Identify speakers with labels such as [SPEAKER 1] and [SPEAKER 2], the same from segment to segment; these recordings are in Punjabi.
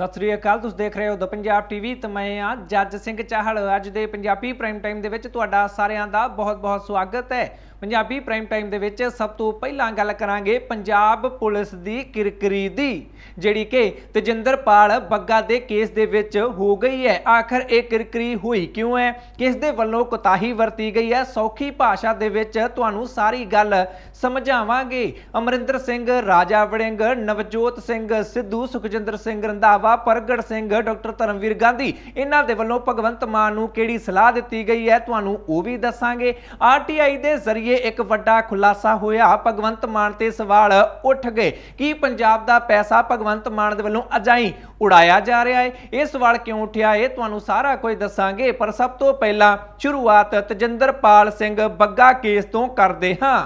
[SPEAKER 1] ਸਤਿ ਸ੍ਰੀ ਅਕਾਲ ਤੁਸੀਂ ਦੇਖ ਰਹੇ ਹੋ ਦ ਪੰਜਾਬ ਟੀਵੀ ਤੇ ਮੈਂ ਆ ਜੱਜ ਸਿੰਘ ਚਾਹਲ ਅੱਜ ਦੇ ਪੰਜਾਬੀ ਪ੍ਰਾਈਮ ਟਾਈਮ ਦੇ ਵਿੱਚ ਤੁਹਾਡਾ ਸਾਰਿਆਂ ਦਾ ਬਹੁਤ-ਬਹੁਤ ਸਵਾਗਤ ਹੈ ਪੰਜਾਬੀ ਪ੍ਰਾਈਮ ਟਾਈਮ ਦੇ ਵਿੱਚ ਸਭ ਤੋਂ ਪਹਿਲਾਂ ਗੱਲ ਕਰਾਂਗੇ ਪੰਜਾਬ ਪੁਲਿਸ ਦੀ ਕਿਰਕਰੀ ਦੀ ਜਿਹੜੀ ਕਿ ਤਜਿੰਦਰਪਾਲ ਬੱਗਾ ਦੇ ਕੇਸ ਦੇ ਵਿੱਚ ਹੋ ਗਈ ਹੈ ਆਖਰ ਇਹ ਕਿਰਕਰੀ ਹੋਈ ਕਿਉਂ ਹੈ ਕਿਸ ਦੇ ਵੱਲੋਂ ਕੋਤਾਹੀ ਵਰਤੀ ਗਈ ਹੈ ਸੌਖੀ ਭਾਸ਼ਾ ਦੇ ਵਿੱਚ ਤੁਹਾਨੂੰ ਸਾਰੀ ਗੱਲ ਸਮਝਾਵਾਂਗੇ ਅਮਰਿੰਦਰ ਸਿੰਘ ਰਾਜਾ ਵੜਿੰਗ ਨਵਜੋਤ ਸਿੰਘ ਸਿੱਧੂ ਸੁਖਜਿੰਦਰ ਸਿੰਘ ਰੰਧਾਵਾ ਪ੍ਰਗਟ ਸਿੰਘ ਡਾਕਟਰ ਧਰਮਵੀਰ ਗਾਂਧੀ ਇਹਨਾਂ ਦੇ ਵੱਲੋਂ ਭਗਵੰਤ ਮਾਨ ਨੂੰ ਕਿਹੜੀ ਸਲਾਹ ਦਿੱਤੀ ਗਈ ਹੈ ਤੁਹਾਨੂੰ ਉਹ ਵੀ ਦੱਸਾਂਗੇ ਆਰਟੀਆਈ ਦੇ ਜ਼ਰੀਏ ਲਈਏ ਇੱਕ ਵੱਡਾ ਖੁਲਾਸਾ ਹੋਇਆ ਭਗਵੰਤ ਮਾਨ ਤੇ ਸਵਾਲ ਉੱਠ ਗਏ ਕਿ ਪੰਜਾਬ ਦਾ ਪੈਸਾ ਭਗਵੰਤ ਮਾਨ ਦੇ ਵੱਲੋਂ ਅਜਾਈ ਉਡਾਇਆ ਜਾ ਰਿਹਾ ਹੈ ਇਹ ਸਵਾਲ ਕਿਉਂ ਉੱਠਿਆ ਇਹ ਤੁਹਾਨੂੰ ਸਾਰਾ ਕੁਝ ਦੱਸਾਂਗੇ ਪਰ ਸਭ ਤੋਂ ਪਹਿਲਾਂ ਸ਼ੁਰੂਆਤ ਤਜਿੰਦਰਪਾਲ ਸਿੰਘ ਬੱਗਾ ਕੇਸ ਤੋਂ ਕਰਦੇ ਹਾਂ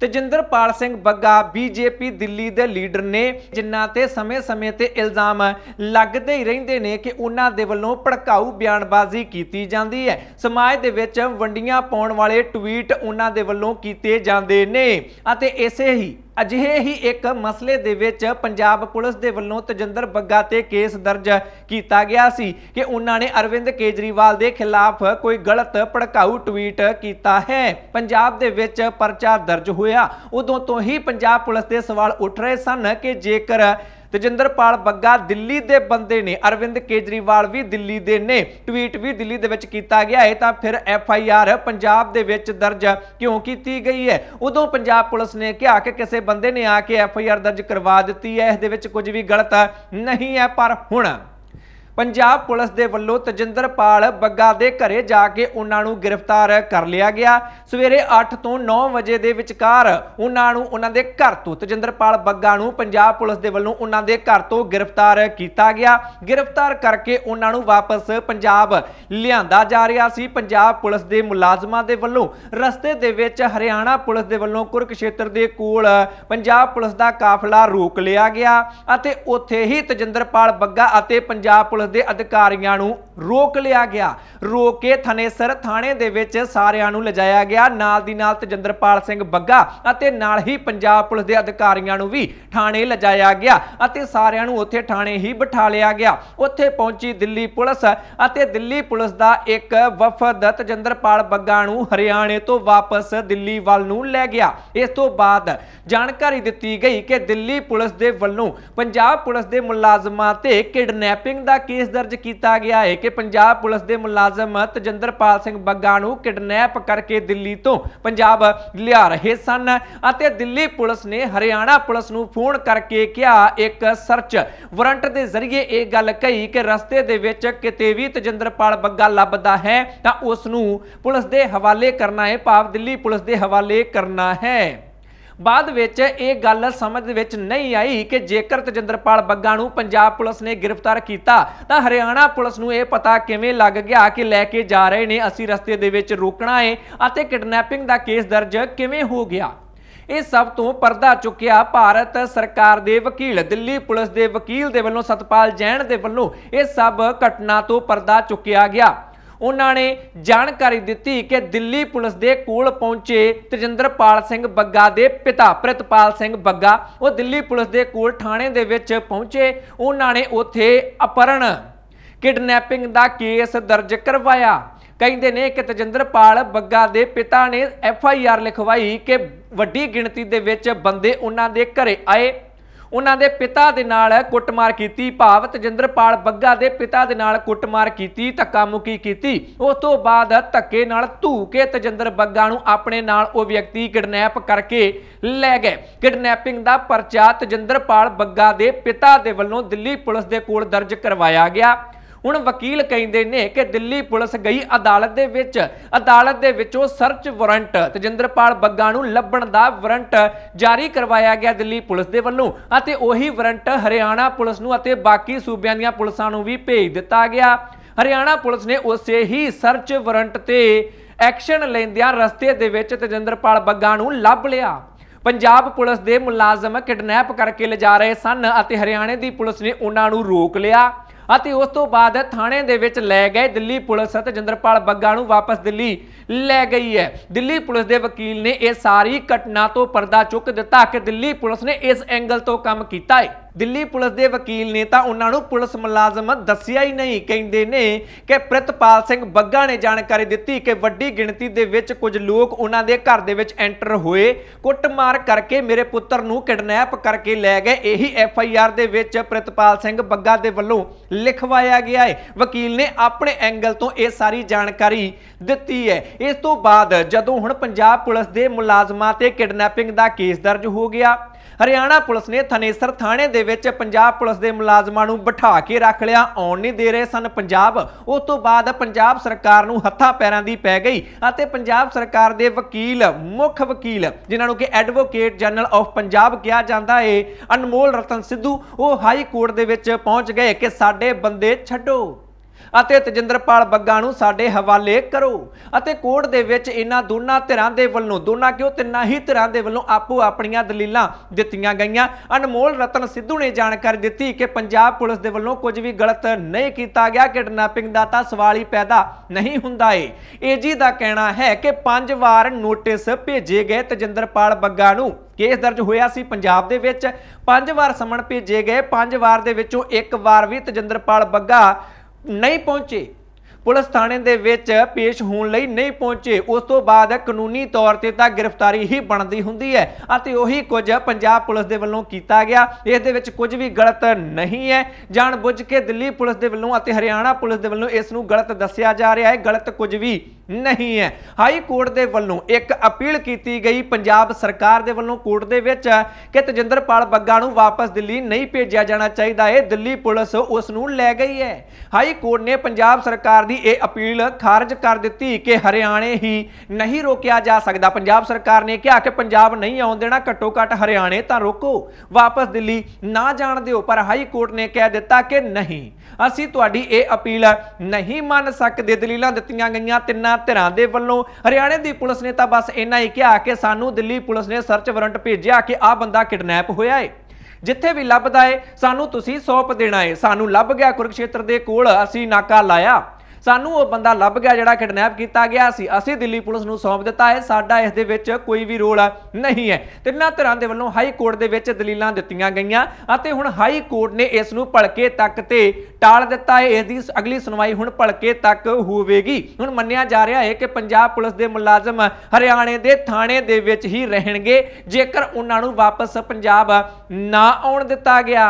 [SPEAKER 1] ਤਜਿੰਦਰਪਾਲ ਸਿੰਘ ਬੱਗਾ ਬੀਜੇਪੀ ਦਿੱਲੀ ਦੇ ਲੀਡਰ ਨੇ ਜਿਨ੍ਹਾਂ ਤੇ ਸਮੇਂ-ਸਮੇਂ ਤੇ ਇਲਜ਼ਾਮ ਲੱਗਦੇ ਹੀ ਰਹਿੰਦੇ ਨੇ ਕਿ ਉਹਨਾਂ ਦੇ ਵੱਲੋਂ ਭੜਕਾਊ ਬਿਆਨਬਾਜ਼ੀ ਕੀਤੀ ਜਾਂਦੀ ਹੈ ਸਮਾਜ ਦੇ ਵਿੱਚ ਵੰਡੀਆਂ ਪਾਉਣ ਵਾਲੇ ਟਵੀਟ ਉਹਨਾਂ ਦੇ ਵੱਲੋਂ ਕੀਤੇ ਜਾਂਦੇ ਨੇ ਅਤੇ ਇਸੇ ਹੀ ਅਜਿਹੇ ਹੀ ਇੱਕ ਮਸਲੇ ਦੇ ਵਿੱਚ ਪੰਜਾਬ ਪੁਲਿਸ ਦੇ ਵੱਲੋਂ ਤਜਿੰਦਰ ਬੱਗਾ ਤੇ ਕੇਸ ਦਰਜ ਕੀਤਾ ਗਿਆ ਸੀ ਕਿ ਉਹਨਾਂ ਨੇ ਅਰਵਿੰਦ ਕੇਜਰੀਵਾਲ ਦੇ ਖਿਲਾਫ ਕੋਈ ਗਲਤ ਭੜਕਾਊ ਟਵੀਟ ਕੀਤਾ ਹੈ ਪੰਜਾਬ ਦੇ ਵਿੱਚ ਪਰਚਾ ਦਰਜ ਹੋਇਆ ਉਦੋਂ ਤੋਂ ਹੀ ਪੰਜਾਬ ਪੁਲਿਸ ਦੇ ਸਵਾਲ ਉੱਠ ਰਹੇ ਸਨ ਕਿ ਜੇਕਰ ਤੇਜਿੰਦਰਪਾਲ ਬੱਗਾ ਦਿੱਲੀ ਦੇ ਬੰਦੇ ਨੇ ਅਰਵਿੰਦ ਕੇਜਰੀਵਾਲ ਵੀ ਦਿੱਲੀ ਦੇ ਨੇ ਟਵੀਟ ਵੀ ਦਿੱਲੀ ਦੇ ਵਿੱਚ ਕੀਤਾ ਗਿਆ ਹੈ ਤਾਂ ਫਿਰ ਐਫ ਆਈ ਆਰ ਪੰਜਾਬ ਦੇ ਵਿੱਚ ਦਰਜ ਕਿਉਂ ਕੀਤੀ ਗਈ ਹੈ ਉਦੋਂ ਪੰਜਾਬ ਪੁਲਿਸ ਨੇ ਕਿਹਾ ਕਿ ਕਿਸੇ ਬੰਦੇ ਨੇ ਆ ਕੇ ਐਫ ਆਈ ਆਰ ਦਰਜ ਕਰਵਾ ਦਿੱਤੀ ਹੈ ਇਸ ਦੇ ਵਿੱਚ ਕੁਝ ਵੀ ਗਲਤ ਨਹੀਂ ਹੈ ਪਰ ਹੁਣ ਪੰਜਾਬ ਪੁਲਿਸ ਦੇ ਵੱਲੋਂ ਤਜਿੰਦਰਪਾਲ ਬੱਗਾ ਦੇ ਘਰੇ ਜਾ ਕੇ ਉਹਨਾਂ ਨੂੰ ਗ੍ਰਿਫਤਾਰ ਕਰ ਲਿਆ ਗਿਆ ਸਵੇਰੇ 8 ਤੋਂ 9 ਵਜੇ ਦੇ ਵਿਚਕਾਰ ਉਹਨਾਂ ਨੂੰ ਉਹਨਾਂ ਦੇ ਘਰ ਤੋਂ ਤਜਿੰਦਰਪਾਲ ਬੱਗਾ ਨੂੰ ਪੰਜਾਬ ਪੁਲਿਸ ਦੇ ਵੱਲੋਂ ਉਹਨਾਂ ਦੇ ਘਰ ਤੋਂ ਗ੍ਰਿਫਤਾਰ ਕੀਤਾ ਗਿਆ ਗ੍ਰਿਫਤਾਰ ਕਰਕੇ ਉਹਨਾਂ ਨੂੰ ਵਾਪਸ ਪੰਜਾਬ ਲਿਆਂਦਾ ਜਾ ਰਿਹਾ ਸੀ ਪੰਜਾਬ ਪੁਲਿਸ ਦੇ ਮੁਲਾਜ਼ਮਾਂ ਦੇ ਵੱਲੋਂ ਰਸਤੇ ਦੇ ਵਿੱਚ ਹਰਿਆਣਾ ਪੁਲਿਸ ਦੇ ਵੱਲੋਂ ਕੁਰਕਸ਼ੇਤਰ ਦੇ ਕੋਲ ਪੰਜਾਬ ਪੁਲਿਸ ਦਾ ਕਾਫਲਾ ਰੋਕ ਲਿਆ ਗਿਆ ਅਤੇ ਉੱਥੇ ਹੀ ਤਜਿੰਦਰਪਾਲ ਬੱਗਾ ਅਤੇ ਪੰਜਾਬ ਪੁਲਿਸ ਪੁਲਿਸ ਦੇ ਅਧਿਕਾਰੀਆਂ ਨੂੰ ਰੋਕ ਲਿਆ ਗਿਆ ਰੋਕ ਕੇ ਥਨੇਸਰ ਥਾਣੇ ਦੇ ਵਿੱਚ ਸਾਰਿਆਂ ਨੂੰ ਲਜਾਇਆ ਗਿਆ ਨਾਲ ਦੀ ਨਾਲ ਤਜਿੰਦਰਪਾਲ ਸਿੰਘ ਬੱਗਾ ਅਤੇ ਨਾਲ ਹੀ ਪੰਜਾਬ ਪੁਲਿਸ ਦੇ ਅਧਿਕਾਰੀਆਂ ਨੂੰ ਵੀ ਥਾਣੇ ਲਜਾਇਆ ਗਿਆ ਅਤੇ ਸਾਰਿਆਂ ਨੂੰ ਉੱਥੇ ਥਾਣੇ ਹੀ ਬਿਠਾ ਲਿਆ ਗਿਆ ਉੱਥੇ ਪਹੁੰਚੀ ਦਿੱਲੀ ਪੁਲਿਸ ਅਤੇ ਦਿੱਲੀ ਪੁਲਿਸ ਦਾ ਇੱਕ ਵਫਦ ਤਜਿੰਦਰਪਾਲ ਬੱਗਾ ਨੂੰ ਹਰਿਆਣੇ ਤੋਂ ਵਾਪਸ ਦਿੱਲੀ ਵੱਲ ਨੂੰ ਲੈ ਗਿਆ ਇਸ ਤੋਂ ਬਾਅਦ ਜਾਣਕਾਰੀ ਦਿੱਤੀ ਗਈ ਕਿ ਦਿੱਲੀ ਪੁਲਿਸ ਦੇ ਵੱਲੋਂ ਪੰਜਾਬ ਪੁਲਿਸ ਦੇ ਮੁਲਾਜ਼ਮਾਂ ਤੇ ਕਿਡਨੈਪਿੰਗ ਦਾ ਕੇਸ ਦਰਜ ਕੀਤਾ ਗਿਆ ਹੈ ਕਿ ਪੰਜਾਬ ਪੁਲਿਸ ਦੇ ਮੁਲਾਜ਼ਮ ਤਜਿੰਦਰਪਾਲ ਸਿੰਘ ਬੱਗਾ ਨੂੰ ਕਿਡਨੈਪ ਕਰਕੇ ਦਿੱਲੀ ਤੋਂ ਪੰਜਾਬ ਲਿਆ ਰਹੇ ਸਨ ਅਤੇ ਦਿੱਲੀ ਪੁਲਿਸ ਨੇ ਹਰਿਆਣਾ ਪੁਲਿਸ ਨੂੰ ਫੋਨ ਕਰਕੇ ਕਿਹਾ ਇੱਕ ਸਰਚ ਵਾਰੰਟ ਦੇ ਜ਼ਰੀਏ ਇਹ ਗੱਲ ਕਹੀ ਕਿ ਰਸਤੇ ਦੇ ਵਿੱਚ ਕਿਤੇ ਵੀ ਤਜਿੰਦਰਪਾਲ ਬੱਗਾ ਲੱਭਦਾ ਹੈ ਤਾਂ ਉਸ ਨੂੰ ਪੁਲਿਸ ਦੇ ਹਵਾਲੇ ਕਰਨਾ ਹੈ ਭਾਵ ਦਿੱਲੀ ਪੁਲਿਸ ਦੇ ਹਵਾਲੇ ਕਰਨਾ ਹੈ ਬਾਅਦ ਵਿੱਚ ਇਹ ਗੱਲ ਸਮਝ ਵਿੱਚ ਨਹੀਂ ਆਈ ਕਿ ਜੇਕਰ ਤਜਿੰਦਰਪਾਲ ਬੱਗਾ ਨੂੰ ਪੰਜਾਬ ਪੁਲਿਸ ਨੇ ਗ੍ਰਿਫਤਾਰ ਕੀਤਾ ਤਾਂ ਹਰਿਆਣਾ ਪੁਲਿਸ ਨੂੰ ਇਹ ਪਤਾ ਕਿਵੇਂ ਲੱਗ ਗਿਆ ਕਿ ਲੈ ਕੇ ਜਾ ਰਹੇ ਨੇ ਅਸੀਂ ਰਸਤੇ ਦੇ ਵਿੱਚ ਰੋਕਣਾ ਹੈ ਅਤੇ ਕਿਡਨੈਪਿੰਗ ਦਾ ਕੇਸ ਦਰਜ ਕਿਵੇਂ ਹੋ ਗਿਆ ਇਹ ਸਭ ਤੋਂ ਪਰਦਾ ਚੁੱਕਿਆ ਭਾਰਤ ਸਰਕਾਰ ਦੇ ਵਕੀਲ ਦਿੱਲੀ ਪੁਲਿਸ ਦੇ ਵਕੀਲ ਦੇ ਵੱਲੋਂ ਸਤਪਾਲ ਜੈਨ ਦੇ ਵੱਲੋਂ ਇਹ ਸਭ ਘਟਨਾ ਤੋਂ ਪਰਦਾ ਚੁੱਕਿਆ ਗਿਆ ਉਹਨਾਂ ਨੇ ਜਾਣਕਾਰੀ ਦਿੱਤੀ ਕਿ ਦਿੱਲੀ ਪੁਲਿਸ ਦੇ ਕੋਲ ਪਹੁੰਚੇ ਤਜਿੰਦਰਪਾਲ ਸਿੰਘ ਬੱਗਾ ਦੇ ਪਿਤਾ ਪ੍ਰਿਤਪਾਲ ਸਿੰਘ ਬੱਗਾ ਉਹ ਦਿੱਲੀ ਪੁਲਿਸ ਦੇ ਕੋਲ ਥਾਣੇ ਦੇ ਵਿੱਚ ਪਹੁੰਚੇ ਉਹਨਾਂ ਨੇ ਉੱਥੇ ਅਪਰਣ ਕਿਡਨੈਪਿੰਗ ਦਾ ਕੇਸ ਦਰਜ ਕਰਵਾਇਆ ਕਹਿੰਦੇ ਨੇ ਕਿ ਤਜਿੰਦਰਪਾਲ ਬੱਗਾ ਦੇ ਪਿਤਾ ਨੇ ਐਫ ਆਈ ਆਰ ਲਿਖਵਾਈ ਕਿ ਵੱਡੀ ਗਿਣਤੀ ਦੇ ਵਿੱਚ ਬੰਦੇ ਉਹਨਾਂ ਦੇ ਘਰੇ ਆਏ ਉਹਨਾਂ ਦੇ ਪਿਤਾ ਦੇ ਨਾਲ ਕੁੱਟਮਾਰ ਕੀਤੀ ਭਾਵ ਤਜਿੰਦਰਪਾਲ ਬੱਗਾ ਦੇ ਪਿਤਾ ਦੇ ਨਾਲ ਕੁੱਟਮਾਰ ਕੀਤੀ ਧੱਕਾ ਕੀਤੀ ਉਸ ਤੋਂ ਬਾਅਦ ਧੱਕੇ ਨਾਲ ਧੂ ਕੇ ਤਜਿੰਦਰ ਬੱਗਾ ਨੂੰ ਆਪਣੇ ਨਾਲ ਉਹ ਵਿਅਕਤੀ ਕਿਡਨੈਪ ਕਰਕੇ ਲੈ ਗਏ ਕਿਡਨੈਪਿੰਗ ਦਾ ਪਰਚਾ ਤਜਿੰਦਰਪਾਲ ਬੱਗਾ ਦੇ ਪਿਤਾ ਦੇ ਵੱਲੋਂ ਦਿੱਲੀ ਪੁਲਿਸ ਦੇ ਕੋਲ ਦਰਜ ਕਰਵਾਇਆ ਗਿਆ ਹੁਣ ਵਕੀਲ ਕਹਿੰਦੇ ਨੇ ਕਿ ਦਿੱਲੀ ਪੁਲਿਸ ਗਈ ਅਦਾਲਤ ਦੇ ਵਿੱਚ ਅਦਾਲਤ ਦੇ ਵਿੱਚੋਂ ਸਰਚ ਵਾਰੰਟ ਤਜਿੰਦਰਪਾਲ ਬੱਗਾ ਨੂੰ ਲੱਭਣ ਦਾ ਵਾਰੰਟ ਜਾਰੀ ਕਰਵਾਇਆ ਗਿਆ ਦਿੱਲੀ ਪੁਲਿਸ ਦੇ ਵੱਲੋਂ ਅਤੇ ਉਹੀ ਵਾਰੰਟ ਹਰਿਆਣਾ ਪੁਲਿਸ ਨੂੰ ਅਤੇ ਬਾਕੀ ਸੂਬਿਆਂ ਦੀਆਂ ਪੁਲਿਸਾਂ ਨੂੰ ਵੀ ਭੇਜ ਦਿੱਤਾ ਗਿਆ ਹਰਿਆਣਾ ਪੁਲਿਸ ਨੇ ਉਸੇ ਹੀ ਸਰਚ ਵਾਰੰਟ ਤੇ ਐਕਸ਼ਨ ਲੈਂਦਿਆਂ ਰਸਤੇ ਦੇ ਵਿੱਚ ਤਜਿੰਦਰਪਾਲ ਬੱਗਾ ਨੂੰ ਲੱਭ ਲਿਆ ਪੰਜਾਬ ਪੁਲਿਸ ਦੇ ਮੁਲਾਜ਼ਮ ਕਿਡਨੈਪ ਕਰਕੇ ਲਿਜਾ ਰਹੇ ਸਨ ਅਤੇ ਹਰਿਆਣੇ ਦੀ ਪੁਲਿਸ ਨੇ ਉਹਨਾਂ ਨੂੰ ਰੋਕ ਲਿਆ ਅਤੇ ਉਸ ਤੋਂ ਬਾਅਦ ਥਾਣੇ ਦੇ ਵਿੱਚ ਲੈ ਗਏ ਦਿੱਲੀ ਪੁਲਿਸ ਅਤੇ ਜਿੰਦਰਪਾਲ ਬੱਗਾ ਨੂੰ ਵਾਪਸ ਦਿੱਲੀ ਲੈ ਗਈ ਹੈ ਦਿੱਲੀ ਪੁਲਿਸ ਦੇ ਵਕੀਲ ਨੇ ਇਹ ਸਾਰੀ ਘਟਨਾ ਤੋਂ ਪਰਦਾ ਚੁੱਕ ਦਿੱਤਾ ਕਿ ਦਿੱਲੀ ਪੁਲਿਸ ਨੇ ਇਸ ਐਂਗਲ ਤੋਂ ਕੰਮ ਕੀਤਾ ਹੈ ਦਿੱਲੀ ਪੁਲਿਸ ਦੇ ਵਕੀਲ ਨੇ ਤਾਂ ਉਹਨਾਂ ਨੂੰ ਪੁਲਿਸ ਮੁਲਾਜ਼ਮ ਦੱਸਿਆ ਹੀ ਨਹੀਂ ਕਹਿੰਦੇ ਨੇ ਕਿ ਪ੍ਰਿਤਪਾਲ ਸਿੰਘ ਬੱਗਾ ਨੇ ਜਾਣਕਾਰੀ ਦਿੱਤੀ ਕਿ ਵੱਡੀ ਗਿਣਤੀ ਦੇ ਵਿੱਚ ਕੁਝ ਲੋਕ ਉਹਨਾਂ ਦੇ ਘਰ ਦੇ ਵਿੱਚ ਐਂਟਰ ਹੋਏ ਕੁੱਟਮਾਰ ਕਰਕੇ ਮੇਰੇ ਪੁੱਤਰ ਨੂੰ ਕਿਡਨੈਪ ਕਰਕੇ ਲੈ ਗਏ ਇਹੀ ਐਫ ਆਈ ਆਰ ਦੇ ਵਿੱਚ ਪ੍ਰਿਤਪਾਲ ਸਿੰਘ ਬੱਗਾ ਦੇ ਵੱਲੋਂ ਲਿਖਵਾਇਆ ਗਿਆ ਹੈ ਵਕੀਲ ਨੇ ਆਪਣੇ ਐਂਗਲ ਤੋਂ ਇਹ ਸਾਰੀ ਜਾਣਕਾਰੀ ਦਿੱਤੀ ਹੈ ਇਸ ਤੋਂ ਬਾਅਦ ਜਦੋਂ ਹੁਣ ਪੰਜਾਬ ਪੁਲਿਸ ਦੇ ਮੁਲਾਜ਼ਮਾਂ ਤੇ ਕਿਡਨੈਪਿੰਗ ਦਾ ਕੇਸ ਦਰਜ ਹੋ ਗਿਆ ਹਰਿਆਣਾ ਪੁਲਿਸ ਨੇ ਥਨੇਸਰ ਥਾਣੇ ਦੇ ਵਿੱਚ ਪੰਜਾਬ ਪੁਲਿਸ ਦੇ ਮੁਲਾਜ਼ਮਾਂ ਨੂੰ ਬਿਠਾ ਕੇ ਰੱਖ ਲਿਆ ਆਉਣ ਨਹੀਂ ਦੇ ਰਹੇ ਸਨ ਪੰਜਾਬ ਉਸ ਤੋਂ ਬਾਅਦ ਪੰਜਾਬ ਸਰਕਾਰ ਨੂੰ ਹੱਥਾਂ ਪੈਰਾਂ ਦੀ ਪੈ ਗਈ ਅਤੇ ਪੰਜਾਬ ਸਰਕਾਰ ਦੇ ਵਕੀਲ ਮੁੱਖ ਵਕੀਲ ਜਿਨ੍ਹਾਂ ਨੂੰ ਕਿ ਐਡਵੋਕੇਟ ਜਨਰਲ ਆਫ ਪੰਜਾਬ ਕਿਹਾ ਜਾਂਦਾ ਏ ਅਨਮੋਲ ਰਤਨ ਸਿੱਧੂ ਉਹ ਹਾਈ ਕੋਰਟ ਦੇ ਵਿੱਚ ਪਹੁੰਚ ਗਏ ਕਿ ਸਾਡੇ ਬੰਦੇ ਛੱਡੋ ਅਤੇ ਤਜਿੰਦਰਪਾਲ ਬੱਗਾ ਨੂੰ ਸਾਡੇ ਹਵਾਲੇ ਕਰੋ ਅਤੇ ਕੋਰਟ ਦੇ ਵਿੱਚ ਇਹਨਾਂ ਦੋਨਾਂ ਧਿਰਾਂ ਦੇ ਵੱਲੋਂ ਦੋਨਾਂ ਕਿਉਂ ਤਿੰਨਾਂ ਹੀ ਧਿਰਾਂ ਦੇ ਵੱਲੋਂ ਆਪੋ ਆਪਣੀਆਂ ਦਲੀਲਾਂ ਦਿੱਤੀਆਂ ਗਈਆਂ ਅਨਮੋਲ ਰਤਨ ਸਿੱਧੂ ਨੇ ਜਾਣਕਾਰੀ ਦਿੱਤੀ ਕਿ ਪੰਜਾਬ ਪੁਲਿਸ ਦੇ ਵੱਲੋਂ ਕੁਝ ਵੀ ਗਲਤ ਨਹੀਂ ਕੀਤਾ ਗਿਆ ਕਿਡਨੈਪਿੰਗ ਦਾ ਤਾਂ ਸਵਾਲ ਹੀ ਪੈਦਾ ਨਹੀਂ ਹੁੰਦਾ ਏ ਏਜੀ ਦਾ ਕਹਿਣਾ ਹੈ ਕਿ ਪੰਜ ਵਾਰ ਨੋਟਿਸ ਭੇਜੇ ਗਏ ਤਜਿੰਦਰਪਾਲ ਬੱਗਾ ਨੂੰ ਕੇਸ ਦਰਜ ਹੋਇਆ ਸੀ ਪੰਜਾਬ ਦੇ ਵਿੱਚ ਪੰਜ ਵਾਰ ਸਮਣ ਭੇਜੇ ਗਏ ਪੰਜ ਵਾਰ ਦੇ ਵਿੱਚੋਂ ਇੱਕ ਵਾਰ ਵੀ ਤਜਿੰਦਰਪਾਲ ਬੱਗਾ ਨਹੀਂ ਪਹੁੰਚੇ ਪੁਲਿਸ ਥਾਣੇ ਦੇ ਵਿੱਚ ਪੇਸ਼ ਹੋਣ ਲਈ ਨਹੀਂ ਪਹੁੰਚੇ ਉਸ ਤੋਂ ਬਾਅਦ ਕਾਨੂੰਨੀ ਤੌਰ ਤੇ ਤਾਂ ਗ੍ਰਿਫਤਾਰੀ ਹੀ ਬਣਦੀ ਹੁੰਦੀ ਹੈ ਅਤੇ ਉਹੀ ਕੁਝ ਪੰਜਾਬ ਪੁਲਿਸ ਦੇ ਵੱਲੋਂ ਕੀਤਾ ਗਿਆ ਇਸ ਦੇ ਵਿੱਚ ਕੁਝ ਵੀ ਗਲਤ ਨਹੀਂ ਹੈ ਜਾਣ ਬੁੱਝ ਕੇ ਦਿੱਲੀ ਪੁਲਿਸ ਦੇ ਵੱਲੋਂ ਅਤੇ ਹਰਿਆਣਾ ਪੁਲਿਸ ਦੇ ਵੱਲੋਂ ਇਸ ਨੂੰ ਗਲਤ ਦੱਸਿਆ ਜਾ ਰਿਹਾ ਹੈ ਗਲਤ ਕੁਝ ਵੀ ਨਹੀਂ ਹੈ ਹਾਈ ਕੋਰਟ ਦੇ ਵੱਲੋਂ ਇੱਕ ਅਪੀਲ ਕੀਤੀ ਗਈ ਪੰਜਾਬ ਸਰਕਾਰ ਦੇ ਵੱਲੋਂ ਕੋਰਟ ਦੇ ਵਿੱਚ ਕਿ ਤਜਿੰਦਰਪਾਲ ਬੱਗਾ ਨੂੰ ਵਾਪਸ ਦਿੱਲੀ ਨਹੀਂ ਭੇਜਿਆ ਜਾਣਾ ਚਾਹੀਦਾ ਹੈ ਦਿੱਲੀ ਪੁਲਿਸ ਉਸ ਨੂੰ ਲੈ ਗਈ ਹੈ ਹਾਈ ਕੋਰਟ ਨੇ ਪੰਜਾਬ ਸਰਕਾਰ ਦੀ ਦੀ ਇਹ ਅਪੀਲ ਖਾਰਜ ਕਰ ਦਿੱਤੀ ਕਿ ਹਰਿਆਣੇ ਹੀ ਨਹੀਂ ਰੋਕਿਆ ਜਾ ਸਕਦਾ ਪੰਜਾਬ ਸਰਕਾਰ ਨੇ ਕਿਹਾ ਕਿ ਪੰਜਾਬ ਨਹੀਂ ਆਉਣ ਦੇਣਾ ਘੱਟੋ ਘੱਟ ਹਰਿਆਣੇ ਤਾਂ ਰੋਕੋ ਵਾਪਸ ਦਿੱਲੀ ਨਾ ਜਾਣ ਦਿਓ ਪਰ ਹਾਈ ਕੋਰਟ ਨੇ ਕਹਿ ਦਿੱਤਾ ਕਿ ਨਹੀਂ ਅਸੀਂ ਤੁਹਾਡੀ ਇਹ ਅਪੀਲ ਨਹੀਂ ਮੰਨ ਸਕਦੇ ਦਲੀਲਾਂ ਦਿੱਤੀਆਂ ਗਈਆਂ ਤਿੰਨਾਂ ਧਿਰਾਂ ਦੇ ਵੱਲੋਂ ਹਰਿਆਣੇ ਦੀ ਪੁਲਿਸ ਨੇ ਤਾਂ ਬਸ ਇੰਨਾ ਹੀ ਕਿਹਾ ਕਿ ਸਾਨੂੰ ਦਿੱਲੀ ਪੁਲਿਸ ਨੇ ਸਰਚ ਵਾਰੰਟ ਭੇਜਿਆ ਕਿ ਆਹ ਬੰਦਾ ਕਿਡਨੈਪ ਹੋਇਆ ਹੈ ਜਿੱਥੇ ਵੀ ਲੱਭਦਾ ਏ ਸਾਨੂੰ ਤੁਸੀਂ ਸੌਪ ਦੇਣਾ ਏ ਸਾਨੂੰ ਲੱਭ ਗਿਆ ਕੁਰਕਸ਼ੇਤਰ ਦੇ ਕੋਲ ਅਸੀਂ ਨਾਕਾ ਲਾਇਆ ਸਾਨੂੰ ਉਹ ਬੰਦਾ ਲੱਭ ਗਿਆ ਜਿਹੜਾ ਕਿਡਨੈਪ ਕੀਤਾ ਗਿਆ ਸੀ ਅਸੀਂ ਦਿੱਲੀ ਪੁਲਿਸ ਨੂੰ ਸੌਂਪ ਦਿੱਤਾ ਹੈ ਸਾਡਾ ਇਸ ਦੇ ਵਿੱਚ ਕੋਈ ਵੀ ਰੋਲ ਨਹੀਂ ਹੈ ਤਿੰਨਾਂ ਧਿਰਾਂ ਦੇ ਵੱਲੋਂ ਹਾਈ ਕੋਰਟ ਦੇ ਵਿੱਚ ਦਲੀਲਾਂ ਦਿੱਤੀਆਂ ਗਈਆਂ ਅਤੇ ਹੁਣ ਹਾਈ ਕੋਰਟ ਨੇ ਇਸ ਨੂੰ ਭਲਕੇ ਤੱਕ ਤੇ ਟਾਲ ਦਿੱਤਾ ਹੈ ਇਸ ਦੀ ਅਗਲੀ ਸੁਣਵਾਈ ਹੁਣ ਭਲਕੇ ਤੱਕ ਹੋਵੇਗੀ ਹੁਣ ਮੰਨਿਆ ਜਾ ਰਿਹਾ ਹੈ ਕਿ ਪੰਜਾਬ ਪੁਲਿਸ ਦੇ ਮੁਲਾਜ਼ਮ ਹਰਿਆਣੇ ਦੇ ਥਾਣੇ ਦੇ ਵਿੱਚ ਹੀ ਰਹਿਣਗੇ ਜੇਕਰ ਉਹਨਾਂ ਨੂੰ ਵਾਪਸ ਪੰਜਾਬ ਨਾ ਆਉਣ ਦਿੱਤਾ ਗਿਆ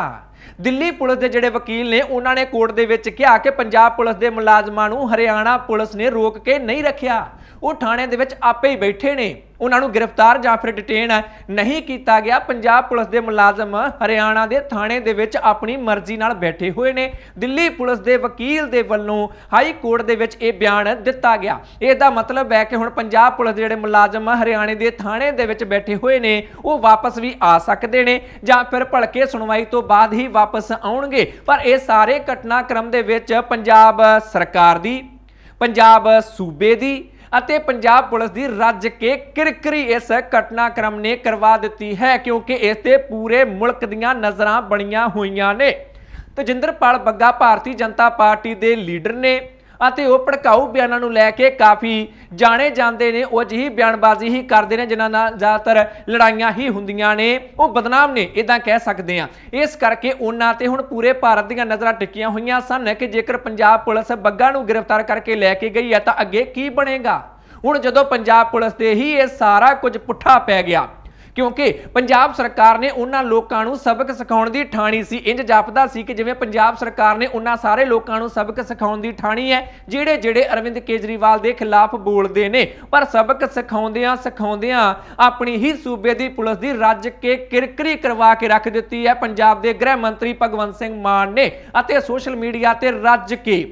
[SPEAKER 1] ਦਿੱਲੀ ਪੁਲਿਸ ਦੇ ਜਿਹੜੇ ਵਕੀਲ ਨੇ ਉਹਨਾਂ ਨੇ ਕੋਰਟ ਦੇ ਵਿੱਚ ਕਿਹਾ ਕਿ ਪੰਜਾਬ ਪੁਲਿਸ ਦੇ ਮੁਲਾਜ਼ਮਾਂ ਨੂੰ ਹਰਿਆਣਾ ਪੁਲਿਸ ਨੇ ਰੋਕ ਕੇ ਨਹੀਂ ਰੱਖਿਆ ਉਹ ਥਾਣੇ ਦੇ ਵਿੱਚ ਆਪੇ ਹੀ ਬੈਠੇ ਨੇ ਉਹਨਾਂ ਨੂੰ ਗ੍ਰਿਫਤਾਰ ਜਾਂ ਫਿਰ ਡਿਟੇਨ ਨਹੀਂ ਕੀਤਾ ਗਿਆ ਪੰਜਾਬ ਪੁਲਿਸ ਦੇ ਮੁਲਾਜ਼ਮ ਹਰਿਆਣਾ ਦੇ ਥਾਣੇ ਦੇ ਵਿੱਚ ਆਪਣੀ ਮਰਜ਼ੀ ਨਾਲ ਬੈਠੇ ਹੋਏ ਨੇ ਦਿੱਲੀ ਪੁਲਿਸ ਦੇ ਵਕੀਲ ਦੇ ਵੱਲੋਂ ਹਾਈ ਕੋਰਟ ਦੇ ਵਿੱਚ ਇਹ ਬਿਆਨ ਦਿੱਤਾ ਗਿਆ ਇਸ ਦਾ ਮਤਲਬ ਹੈ ਕਿ ਹੁਣ ਪੰਜਾਬ ਪੁਲਿਸ ਦੇ ਜਿਹੜੇ ਮੁਲਾਜ਼ਮ ਹਰਿਆਣੇ ਦੇ ਥਾਣੇ ਦੇ ਵਿੱਚ ਬੈਠੇ ਹੋਏ ਨੇ ਉਹ ਵਾਪਸ ਵੀ ਆ ਸਕਦੇ ਨੇ ਜਾਂ ਫਿਰ ਭਲਕੇ ਸੁਣਵਾਈ ਤੋਂ ਬਾਅਦ ਹੀ ਵਾਪਸ ਆਉਣਗੇ ਪਰ ਇਹ ਸਾਰੇ ਘਟਨਾਕ੍ਰਮ ਦੇ ਵਿੱਚ ਪੰਜਾਬ ਸਰਕਾਰ ਦੀ ਪੰਜਾਬ ਸੂਬੇ ਦੀ ਅਤੇ ਪੰਜਾਬ ਪੁਲਿਸ ਦੀ ਰੱਜ ਕੇ ਕਿਰਕਰੀ ਇਸ ਘਟਨਾਕ੍ਰਮ ਨੇ ਕਰਵਾ ਦਿੱਤੀ ਹੈ ਕਿਉਂਕਿ ਇਸ ਤੇ ਪੂਰੇ ਮੁਲਕ ਦੀਆਂ ਨਜ਼ਰਾਂ ਬਣੀਆਂ ਹੋਈਆਂ ਨੇ ਤਜਿੰਦਰਪਾਲ ਬੱਗਾ ਭਾਰਤੀ ਜਨਤਾ ਪਾਰਟੀ ਦੇ ਲੀਡਰ ਨੇ ਅਤੇ ਉਹ ਭੜਕਾਊ ਬਿਆਨਾਂ ਨੂੰ ਲੈ ਕੇ ਕਾਫੀ ਜਾਣੇ ਜਾਂਦੇ ਨੇ ਉਹ ਜਿਹੀ ਬਿਆਨਬਾਜ਼ੀ ਹੀ ਕਰਦੇ ਨੇ ਜਿਨ੍ਹਾਂ ਨਾਲ ਜ਼ਿਆਦਾਤਰ ਲੜਾਈਆਂ ਹੀ ਹੁੰਦੀਆਂ ਨੇ ਉਹ ਬਦਨਾਮ ਨੇ ਇਦਾਂ ਕਹਿ ਸਕਦੇ ਆ ਇਸ ਕਰਕੇ ਉਹਨਾਂ ਤੇ ਹੁਣ ਪੂਰੇ ਭਾਰਤ ਦੀਆਂ ਨਜ਼ਰਾਂ ਟਿਕੀਆਂ ਹੋਈਆਂ ਸਨ ਕਿ ਜੇਕਰ ਪੰਜਾਬ ਪੁਲਿਸ ਬੱਗਾ ਨੂੰ ਗ੍ਰਿਫਤਾਰ ਕਰਕੇ ਲੈ ਕੇ ਗਈ ਹੈ ਤਾਂ ਅੱਗੇ ਕੀ ਬਣੇਗਾ ਹੁਣ ਜਦੋਂ ਪੰਜਾਬ ਪੁਲਿਸ ਦੇ ਹੀ ਇਹ ਸਾਰਾ ਕੁਝ ਪੁੱਠਾ ਪੈ ਗਿਆ ਕਿਉਂਕਿ ਪੰਜਾਬ ਸਰਕਾਰ ਨੇ ਉਹਨਾਂ ਲੋਕਾਂ ਨੂੰ ਸਬਕ ਸਿਖਾਉਣ ਦੀ ਠਾਣੀ ਸੀ ਇੰਜ ਜਾਪਦਾ ਸੀ ਕਿ ਜਿਵੇਂ ਪੰਜਾਬ ਸਰਕਾਰ ਨੇ ਉਹਨਾਂ ਸਾਰੇ ਲੋਕਾਂ ਨੂੰ ਸਬਕ ਸਿਖਾਉਣ ਦੀ ਠਾਣੀ ਹੈ ਜਿਹੜੇ ਜਿਹੜੇ ਅਰਵਿੰਦ ਕੇਜਰੀਵਾਲ ਦੇ ਖਿਲਾਫ ਬੋਲਦੇ ਨੇ ਪਰ ਸਬਕ ਸਿਖਾਉਂਦਿਆਂ ਸਿਖਾਉਂਦਿਆਂ ਆਪਣੀ ਹੀ ਸੂਬੇ ਦੀ ਪੁਲਿਸ ਦੀ ਰੱਜ ਕੇ ਕਿਰਕਰੀ ਕਰਵਾ ਕੇ ਰੱਖ ਦਿੱਤੀ ਹੈ ਪੰਜਾਬ ਦੇ ਗ੍ਰਹਿ ਮੰਤਰੀ ਭਗਵੰਤ ਸਿੰਘ ਮਾਨ ਨੇ ਅਤੇ ਸੋਸ਼ਲ ਮੀਡੀਆ ਤੇ ਰੱਜ ਕੇ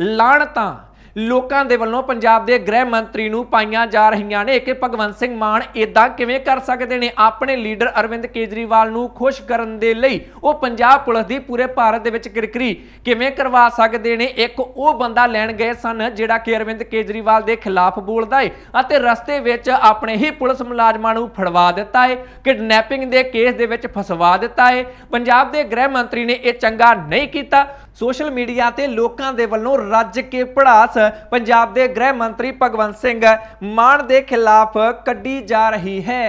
[SPEAKER 1] ਲਾਣਤਾਂ ਲੋਕਾਂ ਦੇ ਵੱਲੋਂ ਪੰਜਾਬ ਦੇ ਗ੍ਰਹਿ ਮੰਤਰੀ ਨੂੰ ਪਾਈਆਂ ਜਾ ਰਹੀਆਂ ਨੇ ਕਿ ਭਗਵੰਤ ਸਿੰਘ ਮਾਨ ਇਦਾਂ ਕਿਵੇਂ ਕਰ ਸਕਦੇ ਨੇ ਆਪਣੇ ਲੀਡਰ ਅਰਵਿੰਦ ਕੇਜਰੀਵਾਲ ਨੂੰ ਖੁਸ਼ ਕਰਨ ਦੇ ਲਈ ਉਹ ਪੰਜਾਬ ਪੁਲਿਸ ਦੀ ਪੂਰੇ ਭਾਰਤ ਦੇ ਵਿੱਚ ਕਿਰਕਰੀ ਕਿਵੇਂ ਕਰਵਾ ਸਕਦੇ ਨੇ ਇੱਕ ਉਹ ਬੰਦਾ ਲੈਣ ਗਏ ਸਨ ਜਿਹੜਾ ਕਿ ਅਰਵਿੰਦ ਕੇਜਰੀਵਾਲ ਦੇ ਖਿਲਾਫ ਬੋਲਦਾ ਏ ਅਤੇ ਰਸਤੇ ਵਿੱਚ ਆਪਣੇ ਹੀ ਪੁਲਿਸ ਮੁਲਾਜ਼ਮਾਂ ਨੂੰ ਫੜਵਾ ਦਿੱਤਾ ਏ ਕਿਡਨੈਪਿੰਗ ਦੇ ਕੇਸ ਦੇ ਵਿੱਚ ਫਸਵਾ ਦਿੱਤਾ ਏ ਪੰਜਾਬ ਦੇ ਗ੍ਰਹਿ ਮੰਤਰੀ ਨੇ ਇਹ ਚੰਗਾ ਨਹੀਂ ਕੀਤਾ ਸੋਸ਼ਲ ਮੀਡੀਆ ਤੇ ਲੋਕਾਂ ਦੇ ਵੱਲੋਂ ਰੱਜ ਕੇ ਪੜਾਸ ਪੰਜਾਬ ਦੇ ਗ੍ਰਹਿ ਮੰਤਰੀ ਭਗਵੰਤ ਸਿੰਘ ਮਾਨ ਦੇ ਖਿਲਾਫ ਕੱਢੀ ਜਾ ਰਹੀ ਹੈ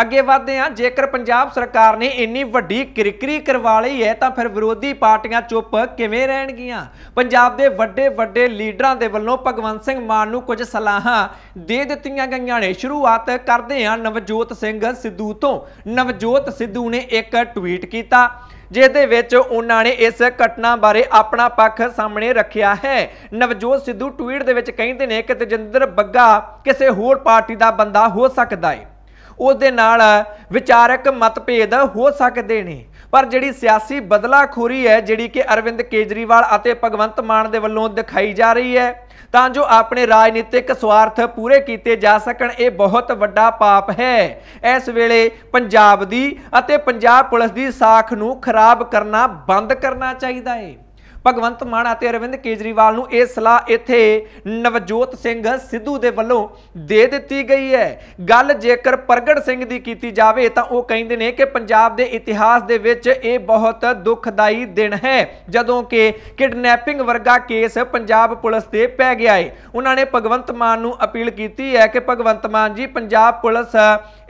[SPEAKER 1] ਅੱਗੇ ਵਧਦੇ ਹਾਂ ਜੇਕਰ ਪੰਜਾਬ ਸਰਕਾਰ ਨੇ ਇੰਨੀ ਵੱਡੀ ਕਿਰਕਰੀ ਕਰਵਾ ਲਈ ਹੈ ਤਾਂ ਫਿਰ ਵਿਰੋਧੀ ਪਾਰਟੀਆਂ ਚੁੱਪ ਕਿਵੇਂ ਰਹਿਣਗੀਆਂ ਪੰਜਾਬ ਦੇ ਵੱਡੇ ਵੱਡੇ ਲੀਡਰਾਂ ਦੇ ਵੱਲੋਂ ਭਗਵੰਤ ਸਿੰਘ ਮਾਨ ਨੂੰ ਕੁਝ ਸਲਾਹਾਂ ਦੇ ਦਿੱਤੀਆਂ ਗਈਆਂ ਨੇ ਸ਼ੁਰੂਆਤ ਕਰਦੇ ਹਾਂ ਨਵਜੋਤ ਸਿੰਘ ਸਿੱਧੂ ਤੋਂ ਨਵਜੋਤ ਸਿੱਧੂ ਨੇ ਇੱਕ ਟਵੀਟ ਕੀਤਾ ਜਿਸ ਦੇ ਵਿੱਚ ਉਹਨਾਂ ਨੇ ਇਸ ਘਟਨਾ ਬਾਰੇ ਆਪਣਾ ਪੱਖ ਸਾਹਮਣੇ ਰੱਖਿਆ ਹੈ ਨਵਜੋਤ ਸਿੱਧੂ ਟਵੀਟ ਦੇ ਵਿੱਚ ਕਹਿੰਦੇ ਨੇ ਕਿ ਤੇਜਿੰਦਰ ਬੱਗਾ ਕਿਸੇ ਹੋਰ ਪਾਰਟੀ ਦਾ ਬੰਦਾ ਹੋ ਸਕਦਾ ਹੈ ਉਹਦੇ ਨਾਲ ਵਿਚਾਰਕ ਮਤਭੇਦ ਹੋ ਸਕਦੇ ਨੇ ਪਰ ਜਿਹੜੀ ਸਿਆਸੀ ਬਦਲਾਖੋਰੀ ਹੈ ਜਿਹੜੀ ਕਿ ਅਰਵਿੰਦ ਕੇਜਰੀਵਾਲ ਅਤੇ ਭਗਵੰਤ ਮਾਨ ਦੇ ਵੱਲੋਂ ਦਿਖਾਈ ਜਾ ਰਹੀ ਹੈ ਤਾਂ ਜੋ ਆਪਣੇ ਰਾਜਨੀਤਿਕ ਸਵਾਰਥ ਪੂਰੇ ਕੀਤੇ ਜਾ ਸਕਣ ਇਹ ਬਹੁਤ ਵੱਡਾ ਪਾਪ ਹੈ ਇਸ ਵੇਲੇ ਪੰਜਾਬ ਦੀ ਅਤੇ ਪੰਜਾਬ ਪੁਲਿਸ ਦੀ ਸਾਖ ਨੂੰ ਖਰਾਬ ਕਰਨਾ ਬੰਦ ਕਰਨਾ ਚਾਹੀਦਾ ਹੈ ਭਗਵੰਤ ਮਾਨ ਅਤੇ ਅਰਵਿੰਦ ਕੇਜਰੀਵਾਲ ਨੂੰ ਇਹ ਸਲਾਹ ਇੱਥੇ ਨਵਜੋਤ ਸਿੰਘ ਸਿੱਧੂ ਦੇ ਵੱਲੋਂ ਦੇ ਦਿੱਤੀ ਗਈ ਹੈ ਗੱਲ ਜੇਕਰ ਪ੍ਰਗਟ ਸਿੰਘ ਦੀ ਕੀਤੀ ਜਾਵੇ ਤਾਂ ਉਹ ਕਹਿੰਦੇ ਨੇ ਕਿ ਪੰਜਾਬ ਦੇ ਇਤਿਹਾਸ ਦੇ ਵਿੱਚ ਇਹ ਬਹੁਤ ਦੁਖਦਾਈ ਦਿਨ ਹੈ ਜਦੋਂ ਕਿ ਕਿਡਨੈਪਿੰਗ ਵਰਗਾ ਕੇਸ ਪੰਜਾਬ ਪੁਲਿਸ ਤੇ ਪੈ ਗਿਆ ਹੈ ਉਹਨਾਂ ਨੇ ਭਗਵੰਤ ਮਾਨ ਨੂੰ ਅਪੀਲ ਕੀਤੀ ਹੈ ਕਿ ਭਗਵੰਤ ਮਾਨ ਜੀ ਪੰਜਾਬ ਪੁਲਿਸ